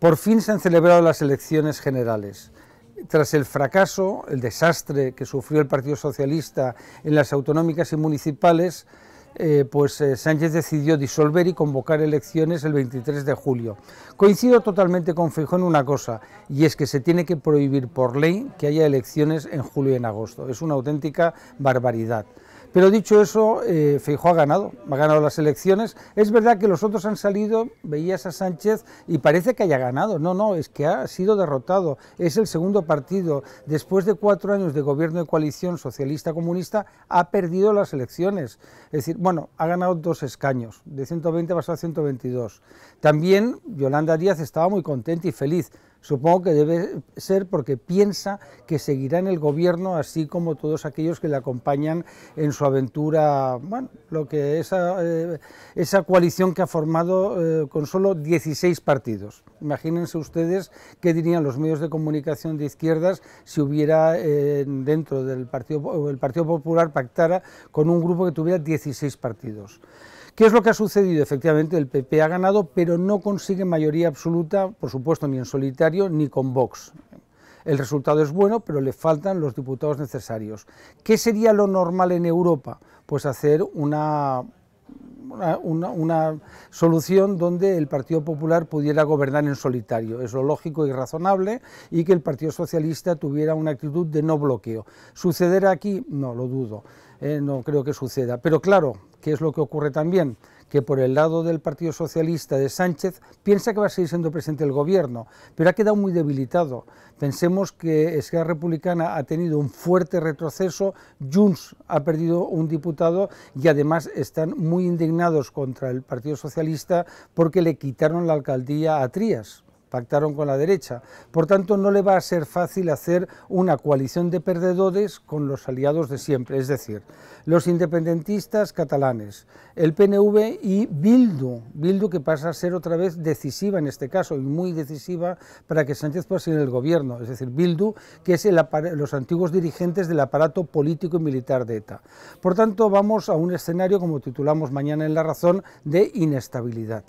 Por fin se han celebrado las elecciones generales. Tras el fracaso, el desastre que sufrió el Partido Socialista en las autonómicas y municipales, eh, pues eh, Sánchez decidió disolver y convocar elecciones el 23 de julio. Coincido totalmente con Fijón en una cosa, y es que se tiene que prohibir por ley que haya elecciones en julio y en agosto. Es una auténtica barbaridad. Pero dicho eso, eh, ha ganado, ha ganado las elecciones. Es verdad que los otros han salido, veías a Sánchez y parece que haya ganado. No, no, es que ha sido derrotado. Es el segundo partido. Después de cuatro años de gobierno de coalición socialista-comunista, ha perdido las elecciones. Es decir, bueno, ha ganado dos escaños, de 120 pasado a 122. También Yolanda Díaz estaba muy contenta y feliz. Supongo que debe ser porque piensa que seguirá en el gobierno, así como todos aquellos que le acompañan en su aventura, bueno, lo que esa, eh, esa coalición que ha formado eh, con solo 16 partidos. Imagínense ustedes qué dirían los medios de comunicación de izquierdas si hubiera eh, dentro del Partido, el Partido Popular pactara con un grupo que tuviera 16 partidos. ¿Qué es lo que ha sucedido? Efectivamente, el PP ha ganado, pero no consigue mayoría absoluta, por supuesto, ni en solitario ni con Vox. El resultado es bueno, pero le faltan los diputados necesarios. ¿Qué sería lo normal en Europa? Pues hacer una una, solución donde el Partido Popular pudiera gobernar en solitario. Es lo lógico y razonable y que el Partido Socialista tuviera una actitud de no bloqueo. ¿Sucederá aquí? No, lo dudo. Eh, no creo que suceda. Pero claro, ¿qué es lo que ocurre también? que por el lado del Partido Socialista de Sánchez piensa que va a seguir siendo presente el gobierno, pero ha quedado muy debilitado. Pensemos que Esquerra Republicana ha tenido un fuerte retroceso, Junts ha perdido un diputado y además están muy indignados contra el Partido Socialista porque le quitaron la alcaldía a Trías pactaron con la derecha. Por tanto, no le va a ser fácil hacer una coalición de perdedores con los aliados de siempre, es decir, los independentistas catalanes, el PNV y Bildu, Bildu que pasa a ser otra vez decisiva en este caso y muy decisiva para que Sánchez pueda seguir el gobierno, es decir, Bildu que es los antiguos dirigentes del aparato político y militar de ETA. Por tanto, vamos a un escenario, como titulamos mañana en La Razón, de inestabilidad.